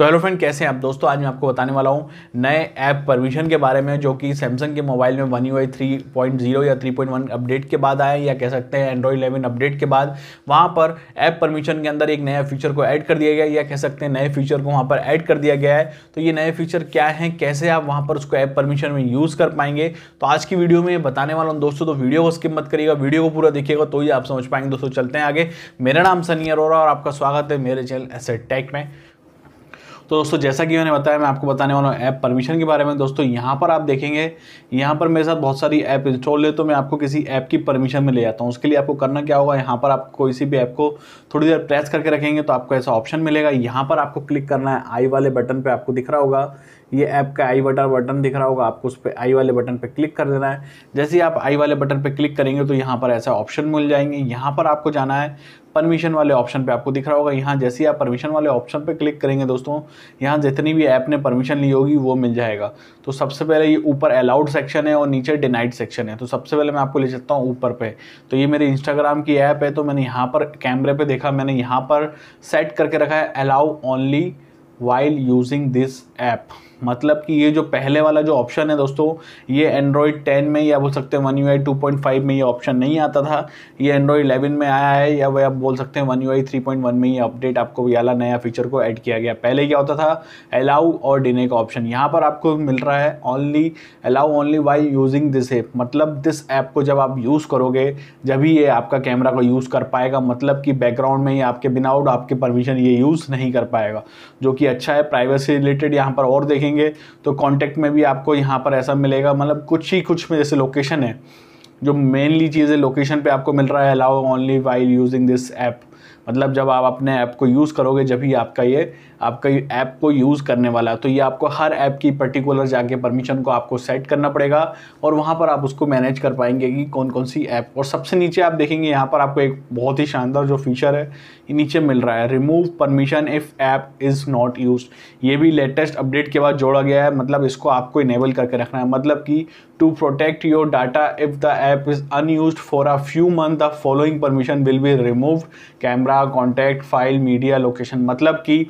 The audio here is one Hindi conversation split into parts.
तो हेलो फ्रेंड कैसे हैं आप दोस्तों आज मैं आपको बताने वाला हूँ नए ऐप परमिशन के बारे में जो कि सैमसंग के मोबाइल में one UI three point zero या थ्री पॉइंट वन अपडेट के बाद आए या कह सकते हैं एंड्रॉयड इलेवन अपडेट के बाद वहाँ पर ऐप परमिशन के अंदर एक नया फीचर को ऐड कर दिया गया या कह सकते हैं नए फीचर को वहाँ पर ऐड कर दिया गया है तो ये नए फीचर क्या है कैसे आप वहाँ पर उसको ऐप परमिशन में यूज़ कर पाएंगे तो आज की वीडियो में बताने वाला हूँ दोस्तों तो वीडियो को स्किप मत करिएगा वीडियो को पूरा देखिएगा तो ही आप समझ पाएंगे दोस्तों चलते हैं आगे मेरा नाम सनी अरोरा और आपका स्वागत है मेरे चैनल एसेट टेक में तो दोस्तों जैसा कि मैंने बताया मैं आपको बताने वाला हूँ ऐप परमिशन के बारे में दोस्तों यहाँ पर आप देखेंगे यहाँ पर मेरे साथ बहुत सारी ऐप इंस्टॉल है तो मैं आपको किसी ऐप की परमिशन में ले जाता हूँ उसके लिए आपको करना क्या होगा यहाँ पर आप कोई सी भी ऐप को थोड़ी देर प्रेस करके रखेंगे तो आपको ऐसा ऑप्शन मिलेगा यहाँ पर आपको क्लिक करना है आई वाले बटन पर आपको दिख रहा होगा ये ऐप का आई बटन बटन दिख रहा होगा आपको उस पर आई वाले बटन पर क्लिक कर देना है जैसे ही आप आई वाले बटन पर क्लिक करेंगे तो यहाँ पर ऐसा ऑप्शन मिल जाएंगे यहाँ पर आपको जाना है परमिशन वाले ऑप्शन पे आपको दिख रहा होगा यहाँ जैसे ही आप परमिशन वाले ऑप्शन पे क्लिक करेंगे दोस्तों यहाँ जितनी भी ऐप ने परमिशन ली होगी वो मिल जाएगा तो सबसे पहले ये ऊपर अलाउड सेक्शन है और नीचे डिनाइड सेक्शन है तो सबसे पहले मैं आपको ले चलता हूँ ऊपर पे तो ये मेरे इंस्टाग्राम की ऐप है तो मैंने यहाँ पर कैमरे पर देखा मैंने यहाँ पर सेट करके रखा है allow only while using this app मतलब कि ये जो पहले वाला जो ऑप्शन है दोस्तों ये एंड्रॉयड 10 में या बोल सकते हैं वन यू आई टू में ये ऑप्शन नहीं आता था ये एंड्रॉयड 11 में आया है या वह आप बोल सकते हैं वन यू आई थ्री में ये अपडेट आपको वाला नया फीचर को ऐड किया गया पहले क्या होता था अलाउ और डिने का ऑप्शन यहाँ पर आपको मिल रहा है only allow only while using this app मतलब दिस ऐप को जब आप यूज़ करोगे जब ही ये आपका कैमरा को यूज़ कर पाएगा मतलब कि बैकग्राउंड में ही आपके बिनाउट आपके परमिशन ये यूज़ नहीं कर पाएगा जो कि अच्छा है प्राइवेसी रिलेटेड यहाँ पर और देखेंगे तो कॉन्टैक्ट में भी आपको यहाँ पर ऐसा मिलेगा मतलब कुछ ही कुछ में जैसे लोकेशन है जो मेनली चीज़ें लोकेशन पे आपको मिल रहा है allow only while using this app मतलब जब आप अपने ऐप को यूज़ करोगे जब ही आपका ये आपका ऐप को यूज़ करने वाला है तो ये आपको हर ऐप की पर्टिकुलर जाके परमिशन को आपको सेट करना पड़ेगा और वहाँ पर आप उसको मैनेज कर पाएंगे कि कौन कौन सी ऐप और सबसे नीचे आप देखेंगे यहाँ पर आपको एक बहुत ही शानदार जो फीचर है ये नीचे मिल रहा है remove permission if app is not use ये भी लेटेस्ट अपडेट के बाद जोड़ा गया है मतलब इसको आपको इनेबल करके रखना है मतलब कि to protect your data if the app is unused for a few month the following permission will be remove cam camera contact file media location मतलब कि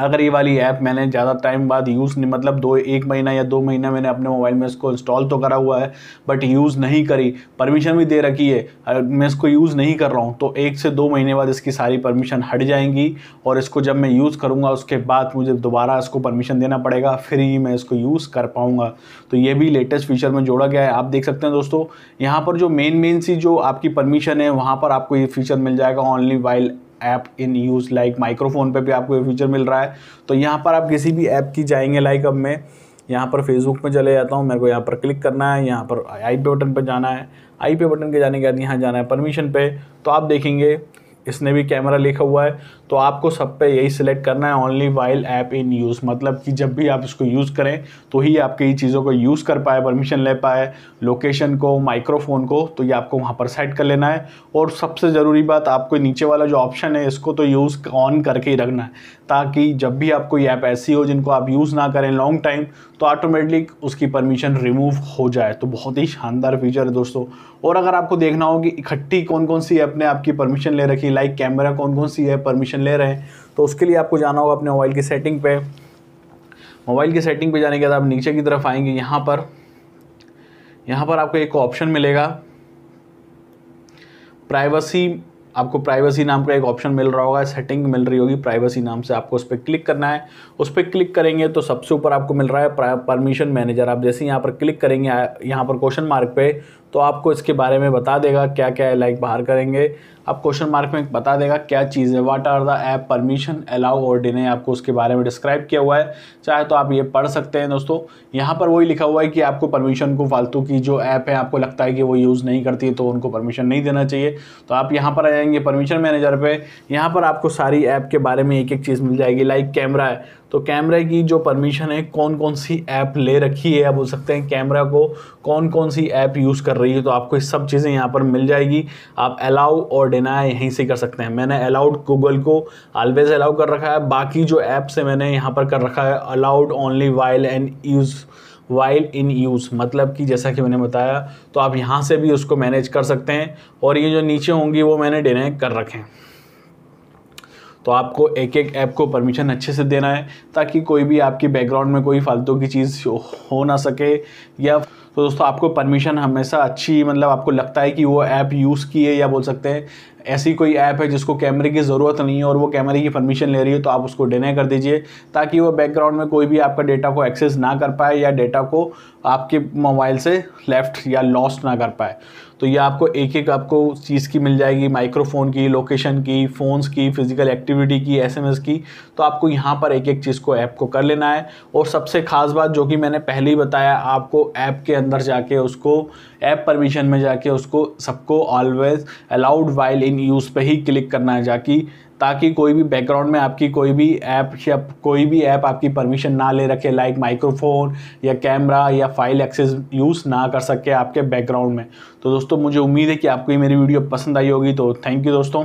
अगर ये वाली ऐप मैंने ज़्यादा टाइम बाद यूज़ नहीं मतलब दो एक महीना या दो महीना मैंने अपने मोबाइल में इसको इंस्टॉल तो करा हुआ है बट यूज़ नहीं करी परमिशन भी दे रखी है मैं इसको यूज़ नहीं कर रहा हूँ तो एक से दो महीने बाद इसकी सारी परमिशन हट जाएंगी और इसको जब मैं यूज़ करूँगा उसके बाद मुझे दोबारा इसको परमिशन देना पड़ेगा फिर ही मैं इसको यूज़ कर पाऊँगा तो ये भी लेटेस्ट फीचर में जोड़ा गया है आप देख सकते हैं दोस्तों यहाँ पर जो मेन मेन सी जो आपकी परमिशन है वहाँ पर आपको ये फीचर मिल जाएगा only while app in use like microphone पे भी आपको ये फीचर मिल रहा है तो यहाँ पर आप किसी भी ऐप की जाएंगे लाइक अब मैं यहाँ पर फेसबुक में चले जाता हूँ मेरे को यहाँ पर क्लिक करना है यहाँ पर आई पे बटन पर जाना है आई पे बटन के जाने के बाद यहाँ जाना है परमिशन पे तो आप देखेंगे इसने भी कैमरा लिखा हुआ है तो आपको सब पे यही सिलेक्ट करना है only while app in use मतलब कि जब भी आप इसको यूज़ करें तो ही आपके ये चीज़ों को यूज़ कर पाए परमिशन ले पाए लोकेशन को माइक्रोफोन को तो ये आपको वहाँ पर सेट कर लेना है और सबसे ज़रूरी बात आपको नीचे वाला जो ऑप्शन है इसको तो यूज़ ऑन करके ही रखना है ताकि जब भी आपको ये ऐप ऐसी हो जिनको आप यूज़ ना करें लॉन्ग टाइम तो ऑटोमेटिक उसकी परमिशन रिमूव हो जाए तो बहुत ही शानदार फीचर है दोस्तों और अगर आपको देखना हो कि इकट्ठी कौन कौन सी ऐप ने आपकी परमिशन ले रखी लाइक कैमरा कौन कौन सी है परमिशन ले रहे हैं तो उसके लिए आपको जाना होगा अपने मोबाइल की सेटिंग पे मोबाइल की सेटिंग पे जाने के बाद आप नीचे की तरफ आएंगे यहाँ पर यहाँ पर आपको एक ऑप्शन मिलेगा प्राइवेसी आपको प्राइवेसी नाम का एक ऑप्शन मिल रहा होगा सेटिंग मिल रही होगी प्राइवेसी नाम से आपको उस पर क्लिक करना है उस पर क्लिक करेंगे तो सबसे ऊपर आपको मिल रहा है परमिशन मैनेजर आप जैसे यहाँ पर क्लिक करेंगे यहाँ पर क्वेश्चन मार्क पे तो आपको इसके बारे में बता देगा क्या क्या है लाइक बाहर करेंगे अब क्वेश्चन मार्क में बता देगा क्या चीज़ है what are the app permission allow और डिने आपको उसके बारे में डिस्क्राइब किया हुआ है चाहे तो आप ये पढ़ सकते हैं दोस्तों यहाँ पर वही लिखा हुआ है कि आपको परमिशन को फालतू की जो ऐप है आपको लगता है कि वो यूज़ नहीं करती है तो उनको परमिशन नहीं देना चाहिए तो आप यहाँ पर आ जाएंगे परमिशन मैनेजर पर यहाँ पर आपको सारी ऐप के बारे में एक एक चीज़ मिल जाएगी लाइक कैमरा है तो कैमरे की जो परमिशन है कौन कौन सी ऐप ले रखी है आप बोल सकते हैं कैमरा को कौन कौन सी ऐप यूज़ कर रही है तो आपको ये सब चीज़ें यहाँ पर मिल जाएगी आप अलाउ और डिनाई यहीं से कर सकते हैं मैंने अलाउड गूगल को ऑलवेज अलाउ कर रखा है बाकी जो ऐप से मैंने यहाँ पर कर रखा है allowed only while and use while in use मतलब कि जैसा कि मैंने बताया तो आप यहाँ से भी उसको मैनेज कर सकते हैं और ये जो नीचे होंगी वो मैंने डिनाई कर रखे हैं तो आपको एक एक ऐप को परमिशन अच्छे से देना है ताकि कोई भी आपकी बैकग्राउंड में कोई फालतू की चीज़ हो ना सके या तो दोस्तों आपको परमिशन हमेशा अच्छी मतलब आपको लगता है कि वो ऐप यूज़ की है या बोल सकते हैं ऐसी कोई ऐप है जिसको कैमरे की ज़रूरत नहीं है और वो कैमरे की परमिशन ले रही है तो आप उसको डिनाई कर दीजिए ताकि वो बैकग्राउंड में कोई भी आपका डेटा को एक्सेस ना कर पाए या डेटा को आपके मोबाइल से लेफ़्ट या लॉस्ट ना कर पाए तो ये आपको एक एक आपको चीज़ की मिल जाएगी माइक्रोफोन की लोकेशन की फ़ोन्स की फ़िज़िकल एक्टिविटी की एसएमएस की तो आपको यहाँ पर एक एक चीज़ को ऐप को कर लेना है और सबसे ख़ास बात जो कि मैंने पहले ही बताया आपको ऐप के अंदर जाके उसको ऐप परमिशन में जाके उसको सबको always allowed while in use पे ही क्लिक करना है जाकि ताकि कोई भी बैकग्राउंड में आपकी कोई भी ऐप या कोई भी ऐप आपकी परमिशन ना ले रखे लाइक माइक्रोफोन या कैमरा या फाइल एक्सेस यूज़ ना कर सके आपके बैकग्राउंड में तो दोस्तों मुझे उम्मीद है कि आपको ये मेरी वीडियो पसंद आई होगी तो थैंक यू दोस्तों